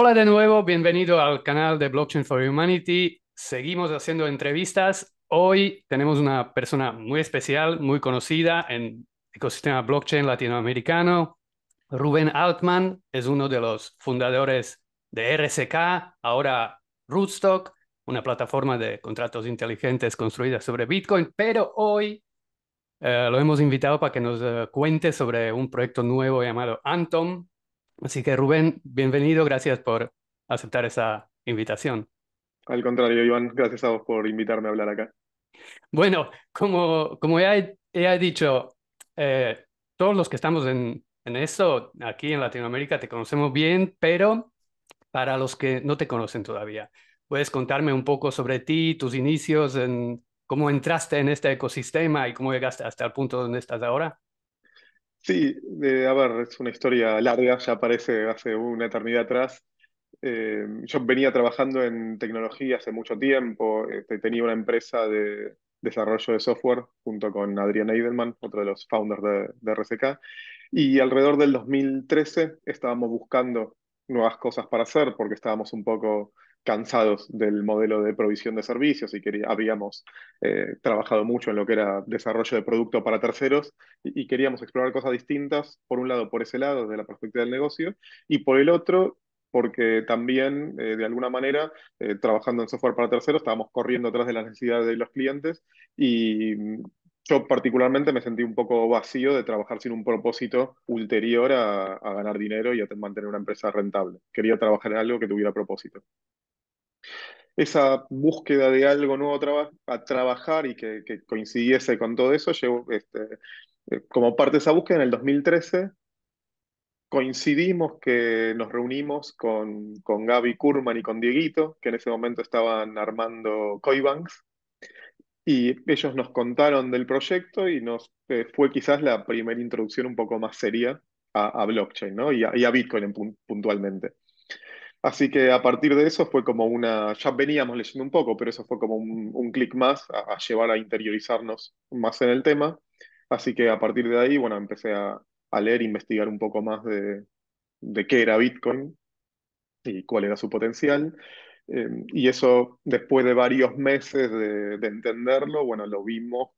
Hola de nuevo, bienvenido al canal de Blockchain for Humanity. Seguimos haciendo entrevistas. Hoy tenemos una persona muy especial, muy conocida en el ecosistema blockchain latinoamericano. Rubén Altman es uno de los fundadores de RSK, ahora Rootstock, una plataforma de contratos inteligentes construida sobre Bitcoin, pero hoy eh, lo hemos invitado para que nos eh, cuente sobre un proyecto nuevo llamado Antom, Así que Rubén, bienvenido, gracias por aceptar esa invitación. Al contrario, Iván, gracias a vos por invitarme a hablar acá. Bueno, como, como ya, he, dicho, eh, todos los que estamos en, en esto, aquí en Latinoamérica, te conocemos bien, pero para los que no te conocen todavía, ¿puedes contarme un poco sobre ti, tus inicios, cómo entraste en este ecosistema y cómo llegaste hasta el punto donde estás ahora? Sí, eh, a ver, es una historia larga, ya parece hace una eternidad atrás. Eh, yo venía trabajando en tecnología hace mucho tiempo, este, tenía una empresa de desarrollo de software junto con Adrián Eidelman, otro de los founders de, de RSK. y alrededor del 2013 estábamos buscando nuevas cosas para hacer porque estábamos un poco cansados del modelo de provisión de servicios y quería, habíamos eh, trabajado mucho en lo que era desarrollo de producto para terceros y, queríamos explorar cosas distintas, por un lado por ese lado, de la perspectiva del negocio, y por el otro porque también, eh, de alguna manera, eh, trabajando en software para terceros, estábamos corriendo atrás de las necesidades de los clientes y mm, yo particularmente me sentí un poco vacío de trabajar sin un propósito ulterior a, a ganar dinero y a mantener una empresa rentable. Quería trabajar en algo que tuviera propósito esa búsqueda de algo nuevo a trabajar y que, coincidiese con todo eso, este, eh, como parte de esa búsqueda, en el 2013 coincidimos que nos reunimos con, con Gaby Kurman y con Dieguito, que en ese momento estaban armando Coibanks, y ellos nos contaron del proyecto y nos eh, fue quizás la primera introducción un poco más seria a, blockchain y a Bitcoin puntualmente. Así que a partir de eso fue como una, ya veníamos leyendo un poco, pero eso fue como un, clic más a, llevar a interiorizarnos más en el tema. Así que a partir de ahí, bueno, empecé a, a leer, investigar un poco más de, de, qué era Bitcoin y cuál era su potencial. Em, y eso, después de varios meses de, de entenderlo, bueno, lo vimos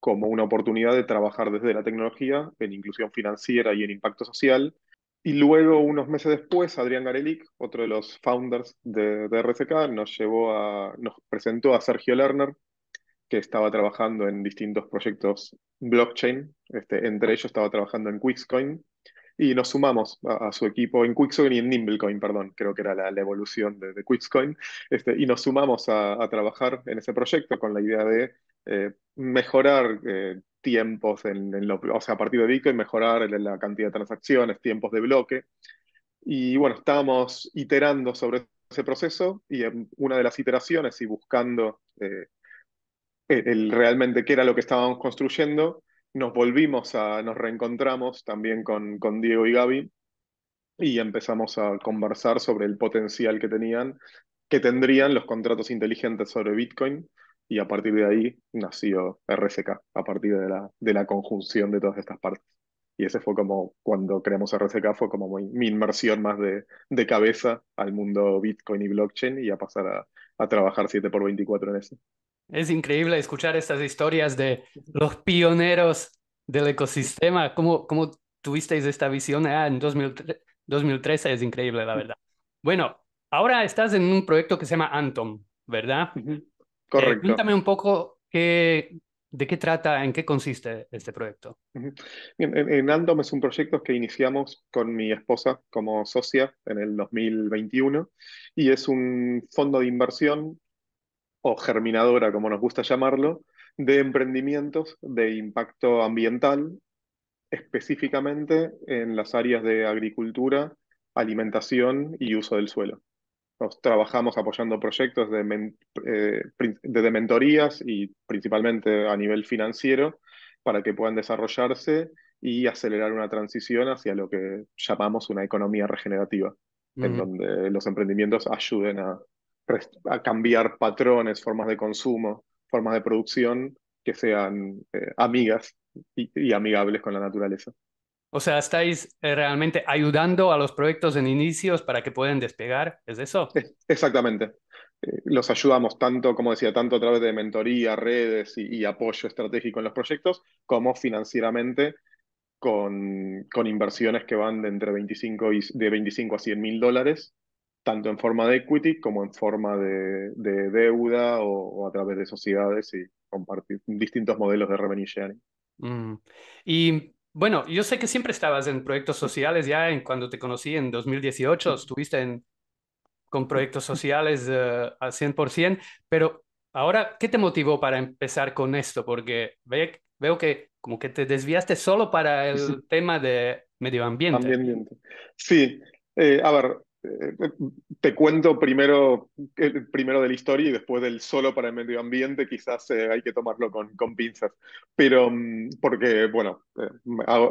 como una oportunidad de trabajar desde la tecnología en inclusión financiera y en impacto social y luego, unos meses después, Adrián Garelic, otro de los founders de, RCK, nos, llevó a, nos presentó a Sergio Lerner, que estaba trabajando en distintos proyectos blockchain. Este, entre ellos estaba trabajando en Quixcoin. Y nos sumamos a, su equipo en Quixcoin y en Nimblecoin, perdón, creo que era la, evolución de, de Quixcoin. Este, y nos sumamos a, trabajar en ese proyecto con la idea de eh, mejorar eh, tiempos en, o sea, a partir de Bitcoin, mejorar la cantidad de transacciones, tiempos de bloque. Y bueno, estábamos iterando sobre ese proceso y en una de las iteraciones y buscando eh, e, el, realmente qué era lo que estábamos construyendo, nos volvimos a, nos reencontramos también con, con Diego y Gaby y empezamos a conversar sobre el potencial que tenían, que tendrían los contratos inteligentes sobre Bitcoin y a partir de ahí nació RSK, a partir de la, de la conjunción de todas estas partes. Y ese fue como, cuando creamos RSK, fue como muy, mi inmersión más de, cabeza al mundo Bitcoin y blockchain y a pasar a, trabajar 7x24 en eso. Es increíble escuchar estas historias de los pioneros del ecosistema, cómo, cómo tuvisteis esta visión ah, en 2003, 2013, es increíble, la verdad. Bueno, ahora estás en un proyecto que se llama Anton ¿verdad? Eh, cuéntame un poco de qué trata, en qué consiste este proyecto. en Andom es un proyecto que iniciamos con mi esposa como socia en el 2021 y es un fondo de inversión o germinadora, como nos gusta llamarlo, de emprendimientos de impacto ambiental, específicamente en las áreas de agricultura, alimentación y uso del suelo. Nos trabajamos apoyando proyectos eh, de, mentorías y principalmente a nivel financiero para que puedan desarrollarse y acelerar una transición hacia lo que llamamos una economía regenerativa, en donde los emprendimientos ayuden a, cambiar patrones, formas de consumo, formas de producción que sean eh, amigas y amigables con la naturaleza. O sea, estáis eh, realmente ayudando a los proyectos en inicios para que puedan despegar, ¿es eso? Exactamente. Eh, los ayudamos tanto, como decía, tanto a través de mentoría, redes y, apoyo estratégico en los proyectos, como financieramente con, con, inversiones que van de entre 25, y, de 25 a 100 mil dólares, tanto en forma de equity como en forma de, deuda o, a través de sociedades y compartir distintos modelos de revenue sharing. Mm. Y bueno, yo sé que siempre estabas en proyectos sociales ya en cuando te conocí en 2018, estuviste en, con proyectos sociales eh, al 100%, pero ahora, ¿qué te motivó para empezar con esto? Porque veo que como que te desviaste solo para el tema de medio ambiente. Sí, eh, a ver, te cuento primero, eh, primero de la historia y después del solo para el medio ambiente, quizás eh, hay que tomarlo con, pinzas. Pero mm, porque, bueno, eh,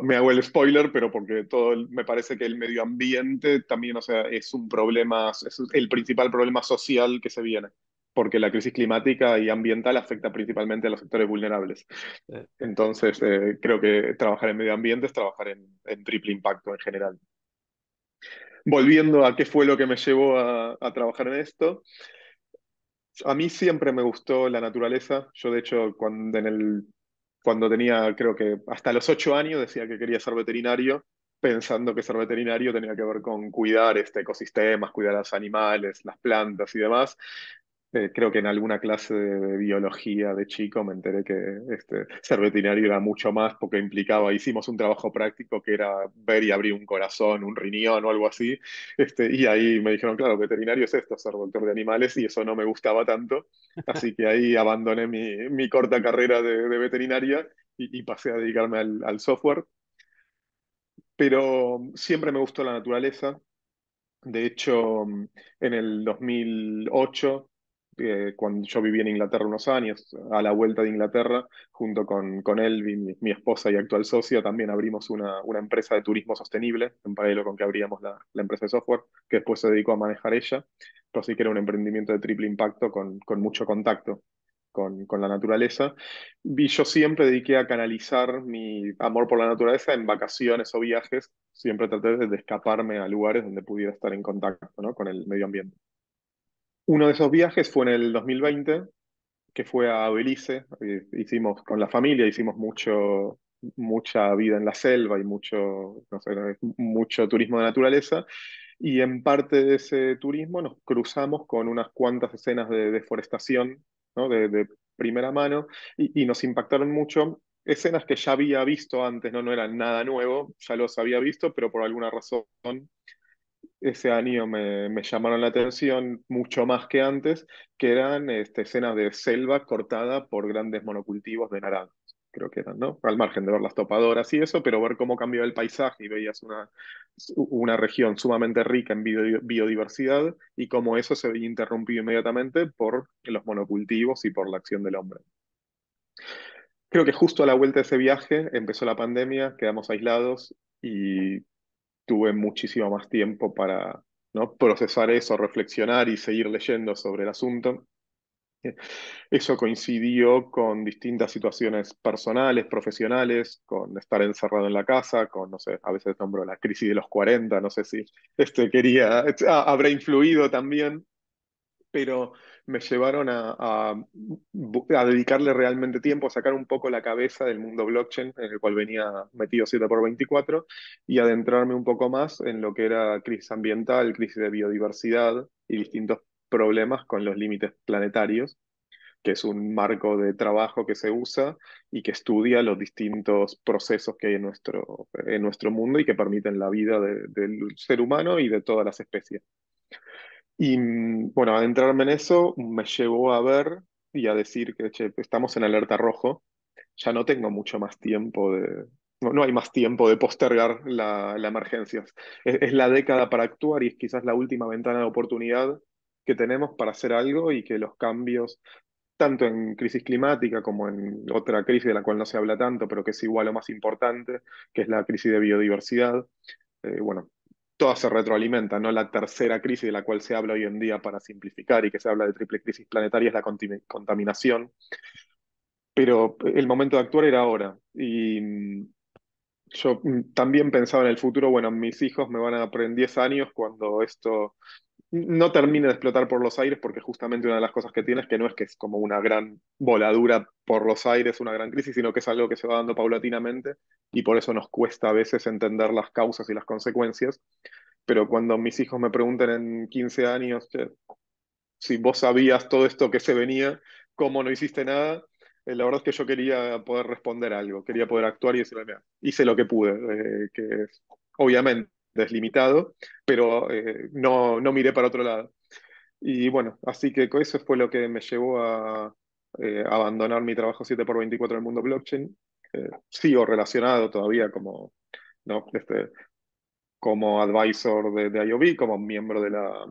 me, hago, el spoiler, pero porque todo me parece que el medio ambiente también, o sea, es un problema, es el principal problema social que se viene porque la crisis climática y ambiental afecta principalmente a los sectores vulnerables. Entonces, creo que trabajar en medio ambiente es trabajar en triple impacto en general volviendo a qué fue lo que me llevó a, trabajar en esto, a mí siempre me gustó la naturaleza. Yo, de hecho, cuando, tenía, creo que hasta los ocho años, decía que quería ser veterinario, pensando que ser veterinario tenía que ver con cuidar este, ecosistemas, cuidar a los animales, las plantas y demás. Eh, creo que en alguna clase de, biología de chico me enteré que este, ser veterinario era mucho más porque implicaba, hicimos un trabajo práctico que era ver y abrir un corazón, un riñón o algo así, este, y ahí me dijeron, claro, veterinario es esto, ser doctor de animales, y eso no me gustaba tanto, así que ahí abandoné mi, mi corta carrera de, veterinaria y, pasé a dedicarme al, al software. Pero siempre me gustó la naturaleza, de hecho, en el 2008 eh, cuando yo viví en Inglaterra unos años, a la vuelta de Inglaterra, junto con, con Elvin, mi, esposa y actual socia, también abrimos una, una, empresa de turismo sostenible, en paralelo con que abríamos la, la, empresa de software, que después se dedicó a manejar ella. Pero sí que era un emprendimiento de triple impacto con, con mucho contacto con, con, la naturaleza. Y yo siempre dediqué a canalizar mi amor por la naturaleza en vacaciones o viajes. Siempre traté de escaparme a lugares donde pudiera estar en contacto ¿no? con el medio ambiente. Uno de esos viajes fue en el 2020, que fue a Belice. Eh, hicimos con la familia, hicimos mucho, mucha vida en la selva y mucho, no mucho turismo de naturaleza. Y en parte de ese turismo nos cruzamos con unas cuantas escenas de deforestación de, primera mano y, nos impactaron mucho escenas que ya había visto antes, ¿no? no eran nada nuevo, ya los había visto, pero por alguna razón ese año me, llamaron la atención mucho más que antes, que eran este, escenas de selva cortada por grandes monocultivos de naranjas, creo que eran, ¿no? Al margen de ver las topadoras y eso, pero ver cómo cambió el paisaje y veías una, una región sumamente rica en biodiversidad y cómo eso se veía interrumpido inmediatamente por los monocultivos y por la acción del hombre. Creo que justo a la vuelta de ese viaje empezó la pandemia, quedamos aislados y tuve muchísimo más tiempo para ¿no? procesar eso, reflexionar y seguir leyendo sobre el asunto. Eso coincidió con distintas situaciones personales, profesionales, con estar encerrado en la casa, con, no sé, a veces nombro la crisis de los 40, no sé si este quería, ah, habrá influido también, pero me llevaron a, dedicarle realmente tiempo, a sacar un poco la cabeza del mundo blockchain, en el cual venía metido 7x24, y adentrarme un poco más en lo que era crisis ambiental, crisis de biodiversidad y distintos problemas con los límites planetarios, que es un marco de trabajo que se usa y que estudia los distintos procesos que hay en nuestro, en nuestro mundo y que permiten la vida del ser humano y de todas las especies. Y mm, bueno, adentrarme en eso me llevó a ver y a decir que estamos en alerta rojo, ya no tengo mucho más tiempo de... No, hay más tiempo de postergar la, emergencia. Es, la década para actuar y es quizás la última ventana de oportunidad que tenemos para hacer algo y que los cambios, tanto en crisis climática como en otra crisis de la cual no se habla tanto, pero que es igual o más importante, que es la crisis de biodiversidad, eh, bueno, todas se retroalimentan, ¿no? La tercera crisis de la cual se habla hoy en día para simplificar y que se habla de triple crisis planetaria es la contaminación. Pero el momento de actuar era ahora. Y mm, yo mm, también pensaba en el futuro, bueno, mis hijos me van a aprender 10 años cuando esto no termina de explotar por los aires porque justamente una de las cosas que tiene es que no es que es como una gran voladura por los aires, una gran crisis, sino que es algo que se va dando paulatinamente y por eso nos cuesta a veces entender las causas y las consecuencias. Pero cuando mis hijos me preguntan en 15 años, si vos sabías todo esto que se venía, ¿cómo no hiciste nada? Eh, la verdad es que yo quería poder responder algo, quería poder actuar y decirle, hice lo que pude, eh, que obviamente deslimitado, pero eh, no, no miré para otro lado. Y bueno, así que eso fue lo que me llevó a eh, abandonar mi trabajo 7x24 en el mundo blockchain. Eh, sigo relacionado todavía como, ¿no? este, como advisor de, de, IOB, como miembro de la,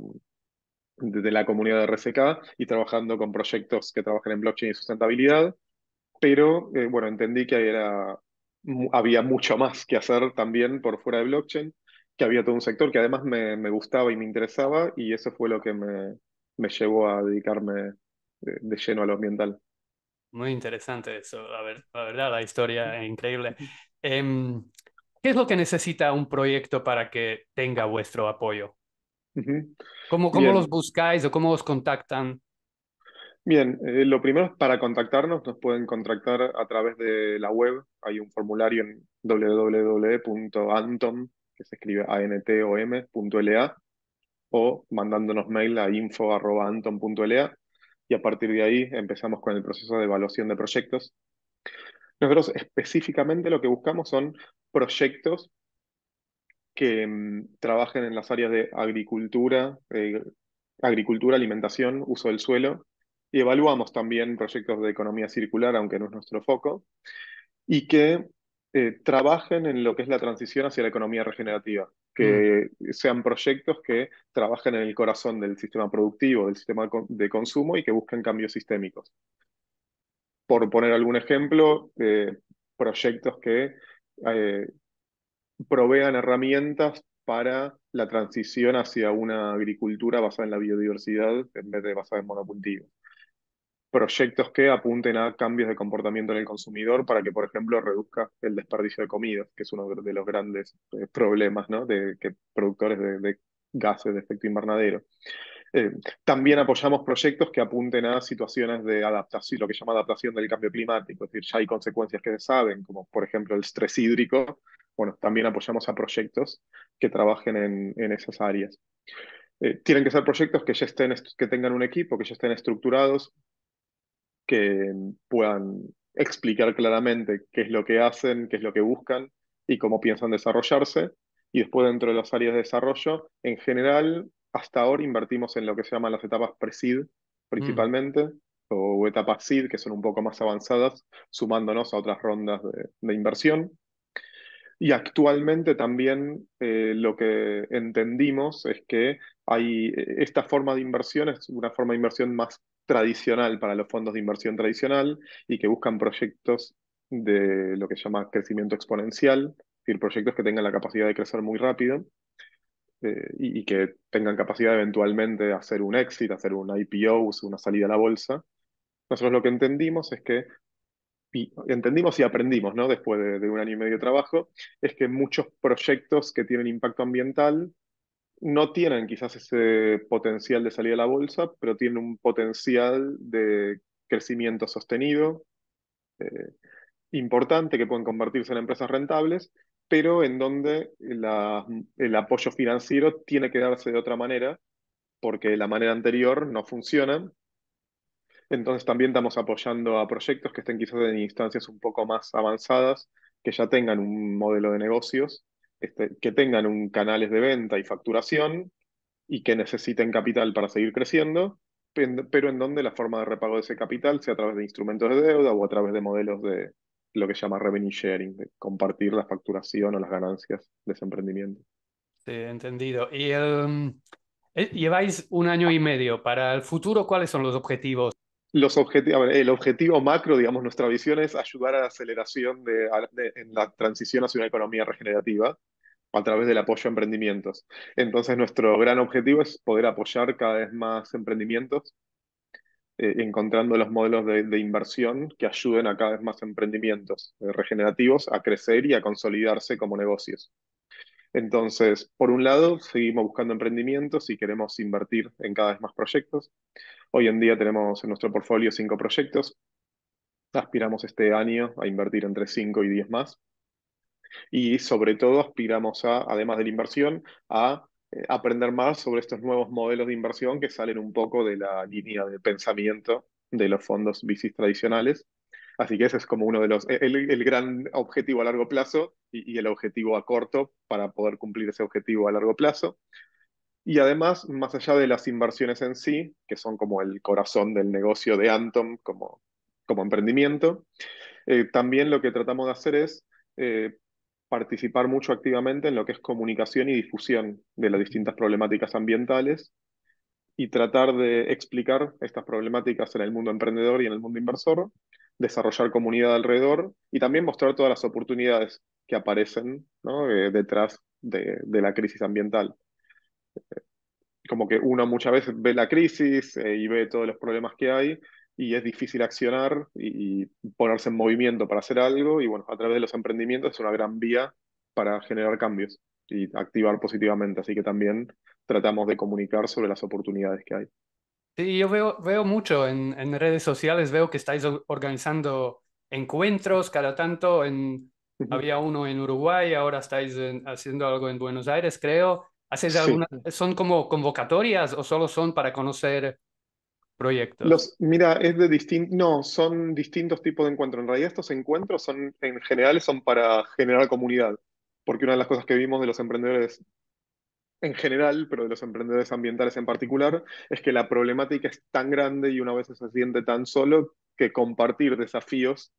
de, la comunidad de RSK y trabajando con proyectos que trabajan en blockchain y sustentabilidad. Pero bueno, entendí que era, había mucho más que hacer también por fuera de blockchain que había todo un sector que además me, gustaba y me interesaba y eso fue lo que me, llevó a dedicarme eh, de, lleno a lo ambiental. Muy interesante eso, la, ver, la verdad, la historia es increíble. Em, ¿Qué es lo que necesita un proyecto para que tenga vuestro apoyo? ¿Cómo, los buscáis o cómo os contactan? Bien, eh, lo primero es para contactarnos, nos pueden contactar a través de la web. Hay un formulario en www.antom, que se escribe antom.la, o mandándonos mail a info.anton.la y a partir de ahí empezamos con el proceso de evaluación de proyectos. Nosotros específicamente lo que buscamos son proyectos que mm, trabajen en las áreas de agricultura, eh, agricultura, alimentación, uso del suelo, y evaluamos también proyectos de economía circular, aunque no es nuestro foco, y que eh, trabajen en lo que es la transición hacia la economía regenerativa, mm. que sean proyectos que trabajen en el corazón del sistema productivo, del sistema de consumo y que busquen cambios sistémicos. Por poner algún ejemplo, eh, proyectos que eh, provean herramientas para la transición hacia una agricultura basada en la biodiversidad en vez de basada en monocultivos proyectos que apunten a cambios de comportamiento en el consumidor para que, por ejemplo, reduzca el desperdicio de comidas que es uno de los grandes eh, problemas ¿no? de que productores de, gases de efecto invernadero. Eh, también apoyamos proyectos que apunten a situaciones de adaptación, lo que se llama adaptación del cambio climático, es decir, ya hay consecuencias que se saben, como por ejemplo el estrés hídrico. Bueno, también apoyamos a proyectos que trabajen en, esas áreas. Eh, tienen que ser proyectos que ya estén, que tengan un equipo, que ya estén estructurados, que puedan explicar claramente qué es lo que hacen, qué es lo que buscan y cómo piensan desarrollarse. Y después dentro de las áreas de desarrollo, en general, hasta ahora invertimos en lo que se llaman las etapas pre-seed principalmente, mm. o etapas seed, que son un poco más avanzadas, sumándonos a otras rondas de, inversión. Y actualmente también eh, lo que entendimos es que hay eh, esta forma de inversión es una forma de inversión más tradicional para los fondos de inversión tradicional y que buscan proyectos de lo que se llama crecimiento exponencial, es decir, proyectos que tengan la capacidad de crecer muy rápido eh, y, que tengan capacidad eventualmente de hacer un exit, hacer un IPO, una salida a la bolsa. Nosotros lo que entendimos es que, entendimos y aprendimos, ¿no? Después de un año y medio de trabajo, es que muchos proyectos que tienen impacto ambiental no tienen quizás ese potencial de salir a la bolsa, pero tienen un potencial de crecimiento sostenido eh, importante que pueden convertirse en empresas rentables, pero en donde el apoyo financiero tiene que darse de otra manera, porque la manera anterior no funciona. Entonces también estamos apoyando a proyectos que estén quizás en instancias un poco más avanzadas, que ya tengan un modelo de negocios este, que tengan un canales de venta y facturación y que necesiten capital para seguir creciendo, pero en donde la forma de repago de ese capital sea a través de instrumentos de deuda o a través de modelos de lo que se llama revenue sharing, de compartir la facturación o las ganancias de ese emprendimiento. Sí, entendido. Y eh, Lleváis un año y medio. Para el futuro, ¿cuáles son los objetivos el objetivo macro, digamos, nuestra visión es ayudar a la aceleración en la transición hacia una economía regenerativa a través del apoyo a emprendimientos. Entonces, nuestro gran objetivo es poder apoyar cada vez más emprendimientos, eh, encontrando los modelos de, inversión que ayuden a cada vez más emprendimientos eh, regenerativos a crecer y a consolidarse como negocios. Entonces, por un lado, seguimos buscando emprendimientos y queremos invertir en cada vez más proyectos. Hoy en día tenemos en nuestro portfolio cinco proyectos. Aspiramos este año a invertir entre cinco y diez más. Y sobre todo aspiramos a, además de la inversión, a eh, aprender más sobre estos nuevos modelos de inversión que salen un poco de la línea de pensamiento de los fondos bicis tradicionales Así que ese es como uno de los, el, gran objetivo a largo plazo y, el objetivo a corto para poder cumplir ese objetivo a largo plazo. Y además, más allá de las inversiones en sí, que son como el corazón del negocio de Anthem como, como emprendimiento, eh, también lo que tratamos de hacer es eh, participar mucho activamente en lo que es comunicación y difusión de las distintas problemáticas ambientales y tratar de explicar estas problemáticas en el mundo emprendedor y en el mundo inversor desarrollar comunidad alrededor y también mostrar todas las oportunidades que aparecen eh, detrás de, la crisis ambiental. como que uno muchas veces ve la crisis eh, y ve todos los problemas que hay y es difícil accionar y, y, ponerse en movimiento para hacer algo y bueno, a través de los emprendimientos es una gran vía para generar cambios y activar positivamente, así que también tratamos de comunicar sobre las oportunidades que hay. Sí, yo veo, veo mucho en, en, redes sociales, veo que estáis organizando encuentros cada tanto. En, Había uno en Uruguay, ahora estáis haciendo algo en Buenos Aires, creo. ¿Son como convocatorias o solo son para conocer proyectos? Los, mira, es de distinto, no, son distintos tipos de encuentros. En realidad estos encuentros son, en general son para generar comunidad, porque una de las cosas que vimos de los emprendedores en general, pero de los emprendedores ambientales en particular, es que la problemática es tan grande y una vez se siente tan solo que compartir desafíos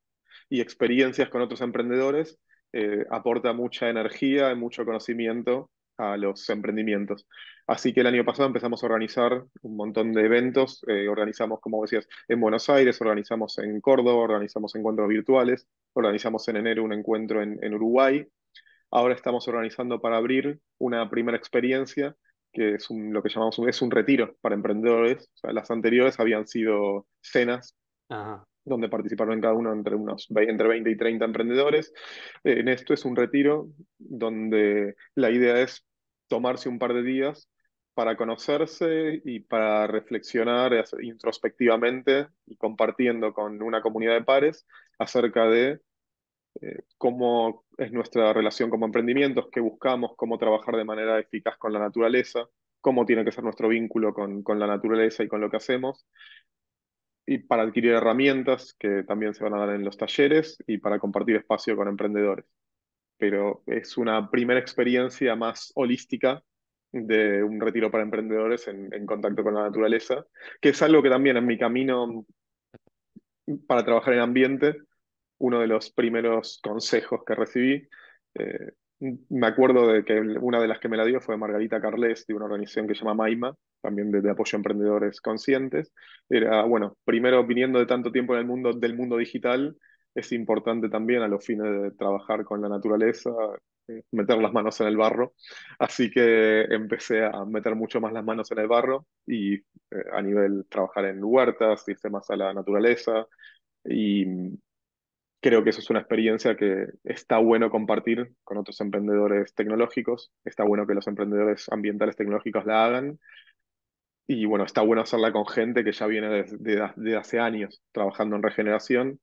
y experiencias con otros emprendedores eh, aporta mucha energía y mucho conocimiento a los emprendimientos. Así que el año pasado empezamos a organizar un montón de eventos, eh, organizamos, como decías, en Buenos Aires, organizamos en Córdoba, organizamos encuentros virtuales, organizamos en enero un encuentro en Uruguay, Ahora estamos organizando para abrir una primera experiencia que es lo que llamamos un, es un retiro para emprendedores. O sea, las anteriores habían sido cenas, donde participaron cada uno entre, unos, entre 20 y 30 emprendedores. en esto es un retiro donde la idea es tomarse un par de días para conocerse y para reflexionar eh, introspectivamente y compartiendo con una comunidad de pares acerca de eh, cómo es nuestra relación como emprendimientos, qué buscamos, cómo trabajar de manera eficaz con la naturaleza, cómo tiene que ser nuestro vínculo con, la naturaleza y con lo que hacemos, y para adquirir herramientas que también se van a dar en los talleres y para compartir espacio con emprendedores. Pero es una primera experiencia más holística de un retiro para emprendedores en, en, contacto con la naturaleza, que es algo que también en mi camino para trabajar en ambiente uno de los primeros consejos que recibí. Eh, me acuerdo de que una de las que me la dio fue Margarita Carles, de una organización que se llama MAIMA, también de, apoyo a emprendedores conscientes. Era, bueno, primero viniendo de tanto tiempo en el mundo, del mundo digital, es importante también a los fines de trabajar con la naturaleza, eh, meter las manos en el barro. Así que empecé a meter mucho más las manos en el barro y eh, a nivel trabajar en huertas, irse más a la naturaleza. Y creo que eso es una experiencia que está bueno compartir con otros emprendedores tecnológicos, está bueno que los emprendedores ambientales tecnológicos la hagan y bueno, está bueno hacerla con gente que ya viene desde de, hace años trabajando en regeneración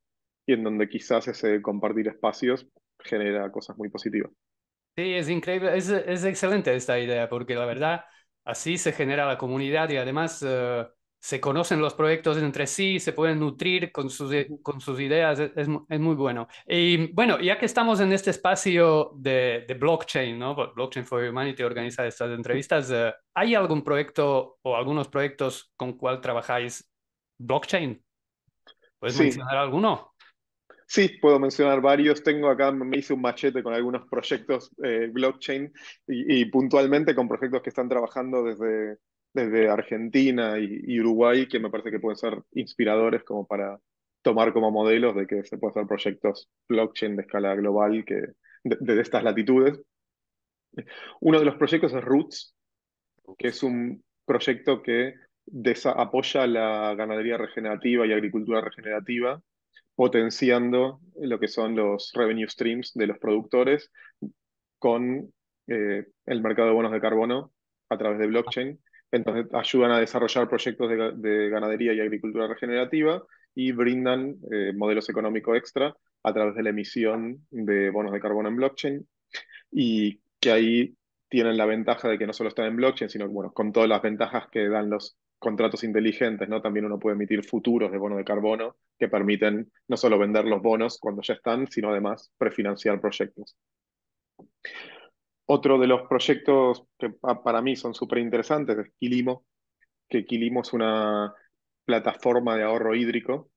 y en donde quizás ese compartir espacios genera cosas muy positivas. Sí, es increíble, es, excelente esta idea porque la verdad así se genera la comunidad y además... Eh, se conocen los proyectos entre sí, se pueden nutrir con sus, eh, con sus ideas, e-, es, muy bueno. Y bueno, ya que estamos en este espacio de, blockchain, ¿no? Pues blockchain for Humanity organiza estas entrevistas, eh, ¿hay algún proyecto o algunos proyectos con cuál trabajáis blockchain? ¿Puedes mencionar alguno? Sí, puedo mencionar varios. Tengo acá, me hice un machete con algunos proyectos eh, blockchain y puntualmente con proyectos que están trabajando desde desde Argentina y, Uruguay que me parece que pueden ser inspiradores como para tomar como modelos de que se pueden hacer proyectos blockchain de escala global que, de, estas latitudes. Uno de los proyectos es Roots, que es un proyecto que apoya la ganadería regenerativa y agricultura regenerativa, potenciando lo que son los revenue streams de los productores con eh, el mercado de bonos de carbono a través de blockchain. Entonces ayudan a desarrollar proyectos de, ganadería y agricultura regenerativa y brindan eh, modelos económicos extra a través de la emisión de bonos de carbono en blockchain y que ahí tienen la ventaja de que no solo están en blockchain, sino bueno, con todas las ventajas que dan los contratos inteligentes, ¿no? También uno puede emitir futuros de bonos de carbono que permiten no solo vender los bonos cuando ya están, sino además prefinanciar proyectos. Otro de los proyectos que ah, para mí son súper interesantes es Quilimo, que Quilimo es una plataforma de ahorro hídrico,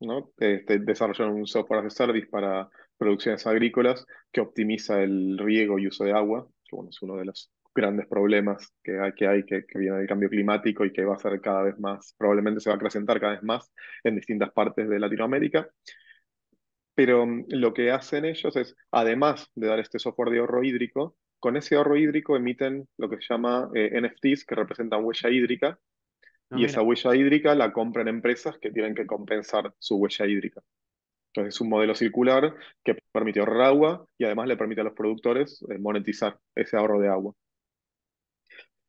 ¿no? Este, desarrollan un software de a service para producciones agrícolas que optimiza el riego y uso de agua, que bueno, es uno de los grandes problemas que hay, que, hay que, viene del cambio climático y que va a ser cada vez más, probablemente se va a acrecentar cada vez más en distintas partes de Latinoamérica. Pero mm, lo que hacen ellos es, además de dar este software de ahorro hídrico, con ese ahorro hídrico emiten lo que se llama eh, NFTs, que representan huella hídrica, ah, y esa huella hídrica la compran empresas que tienen que compensar su huella hídrica. Entonces es un modelo circular que permite ahorrar agua y además le permite a los productores eh, monetizar ese ahorro de agua.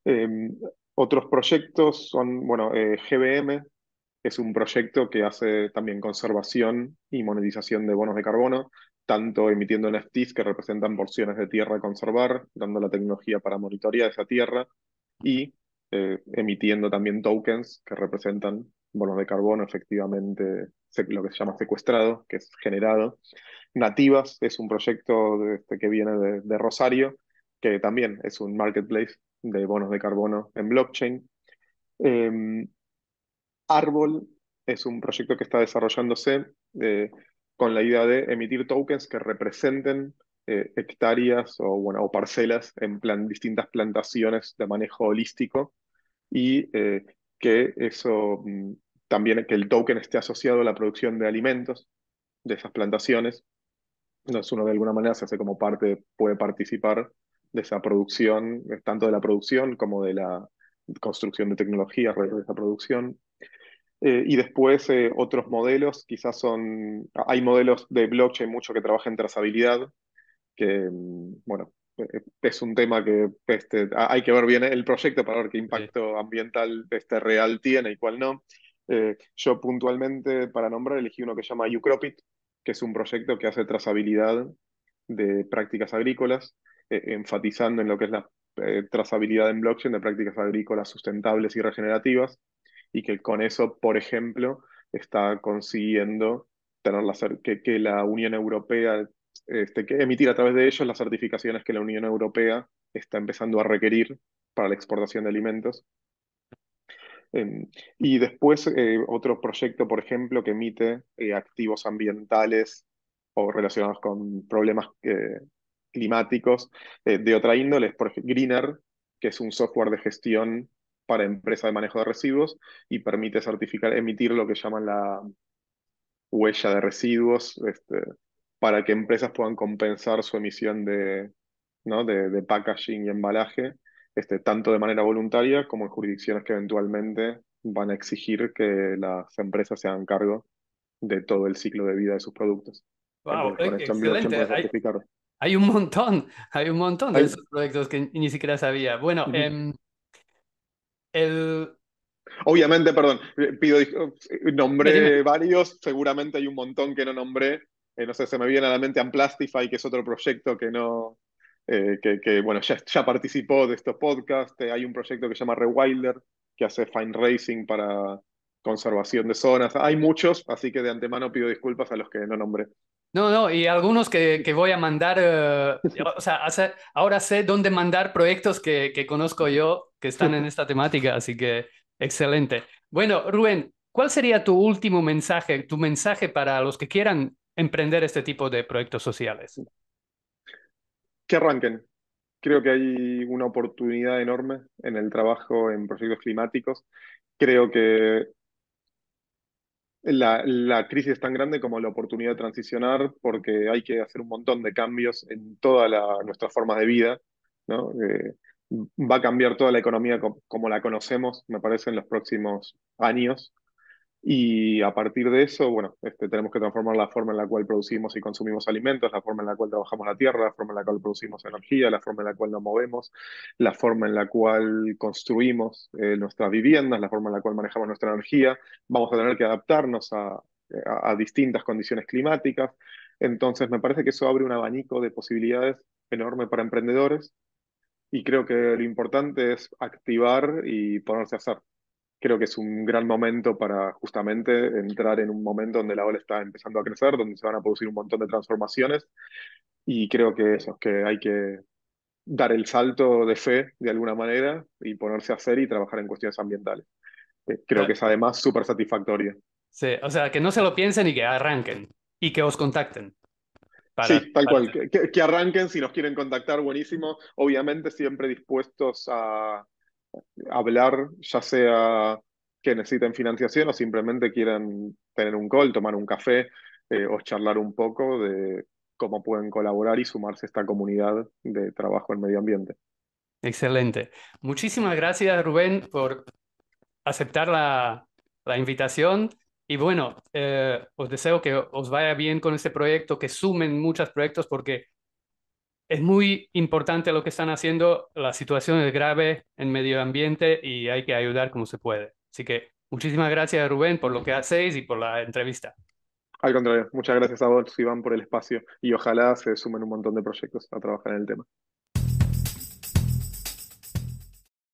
Em, otros proyectos son, bueno, eh, GBM es un proyecto que hace también conservación y monetización de bonos de carbono tanto emitiendo NFTs que representan porciones de tierra a conservar, dando la tecnología para monitorear esa tierra y eh, emitiendo también tokens que representan bonos de carbono, efectivamente, lo que se llama secuestrado, que es generado. Nativas es un proyecto este, que viene de, Rosario, que también es un marketplace de bonos de carbono en blockchain. Em, Árbol es un proyecto que está desarrollándose de eh, con la idea de emitir tokens que representen eh, hectáreas o, bueno, o parcelas en plan, distintas plantaciones de manejo holístico y eh, que eso mm, también que el token esté asociado a la producción de alimentos de esas plantaciones. uno de alguna manera se hace como parte, puede participar de esa producción, eh, tanto de la producción como de la construcción de tecnologías alrededor de esa producción, eh, y después eh, otros modelos, quizás son, hay modelos de blockchain mucho que trabajan en trazabilidad, que, mm, bueno, eh, es un tema que este, hay que ver bien el proyecto para ver qué impacto ambiental este, real tiene y cuál no. yo puntualmente, para nombrar, elegí uno que se llama Ucropit, que es un proyecto que hace trazabilidad de prácticas agrícolas, enfatizando en lo que es la trazabilidad en blockchain de prácticas agrícolas sustentables y regenerativas y que con eso, por ejemplo, está consiguiendo tener que, la Unión Europea, este, que emitir a través de ellos las certificaciones que la Unión Europea está empezando a requerir para la exportación de alimentos. Em, y después eh, otro proyecto, por ejemplo, que emite eh, activos ambientales o relacionados con problemas eh, climáticos de otra índole, es Greener, que es un software de gestión para empresa de manejo de residuos y permite certificar, emitir lo que llaman la huella de residuos, este, para que empresas puedan compensar su emisión de, ¿no? de, packaging y embalaje, este, tanto de manera voluntaria como en jurisdicciones que eventualmente van a exigir que las empresas se hagan cargo de todo el ciclo de vida de sus productos. excelente. Hay, un montón, hay un montón de esos proyectos que ni siquiera sabía. Bueno, Obviamente, perdón, eh, pido eh, nombré varios, seguramente hay un montón que no nombré. Eh, no sé, se me viene a la mente Amplastify, que es otro proyecto que no, que, bueno, ya, participó de estos podcasts. hay un proyecto que se llama Rewilder, que hace fine racing para conservación de zonas. Hay muchos, así que de antemano pido disculpas a los que no nombré. No, no, y algunos que, voy a mandar, eh, o sea, ahora sé dónde mandar proyectos que, que, conozco yo que están en esta temática, así que excelente. Bueno, Rubén, ¿cuál sería tu último mensaje, tu mensaje para los que quieran emprender este tipo de proyectos sociales? Que arranquen. Creo que hay una oportunidad enorme en el trabajo en proyectos climáticos. Creo que la, crisis es tan grande como la oportunidad de transicionar, porque hay que hacer un montón de cambios en toda nuestra forma de vida. ¿no? Eh, va a cambiar toda la economía como la conocemos, me parece, en los próximos años. Y a partir de eso, bueno, este, tenemos que transformar la forma en la cual producimos y consumimos alimentos, la forma en la cual trabajamos la tierra, la forma en la cual producimos energía, la forma en la cual nos movemos, la forma en la cual construimos eh, nuestras viviendas, la forma en la cual manejamos nuestra energía. Vamos a tener que adaptarnos a, distintas condiciones climáticas. Entonces, me parece que eso abre un abanico de posibilidades enorme para emprendedores y creo que lo importante es activar y ponerse a hacer creo que es un gran momento para justamente entrar en un momento donde la ola está empezando a crecer, donde se van a producir un montón de transformaciones y creo que eso, que hay que dar el salto de fe de alguna manera y ponerse a hacer y trabajar en cuestiones ambientales. Eh, creo que es además súper satisfactorio. Sí, o sea, que no se lo piensen y que arranquen y que os contacten. sí, tal cual. Que, que, arranquen si nos quieren contactar, buenísimo. Obviamente siempre dispuestos a, hablar, ya sea que necesiten financiación o simplemente quieran tener un call, tomar un café eh, o charlar un poco de cómo pueden colaborar y sumarse a esta comunidad de trabajo en medio ambiente. Excelente. Muchísimas gracias, Rubén, por aceptar la, invitación. Y bueno, eh, os deseo que os vaya bien con este proyecto, que sumen muchos proyectos, porque es muy importante lo que están haciendo. La situación es grave en medio ambiente y hay que ayudar como se puede. Así que muchísimas gracias, Rubén, por lo que hacéis y por la entrevista. Al contrario, muchas gracias a vos, Iván, por el espacio y ojalá se sumen un montón de proyectos a trabajar en el tema.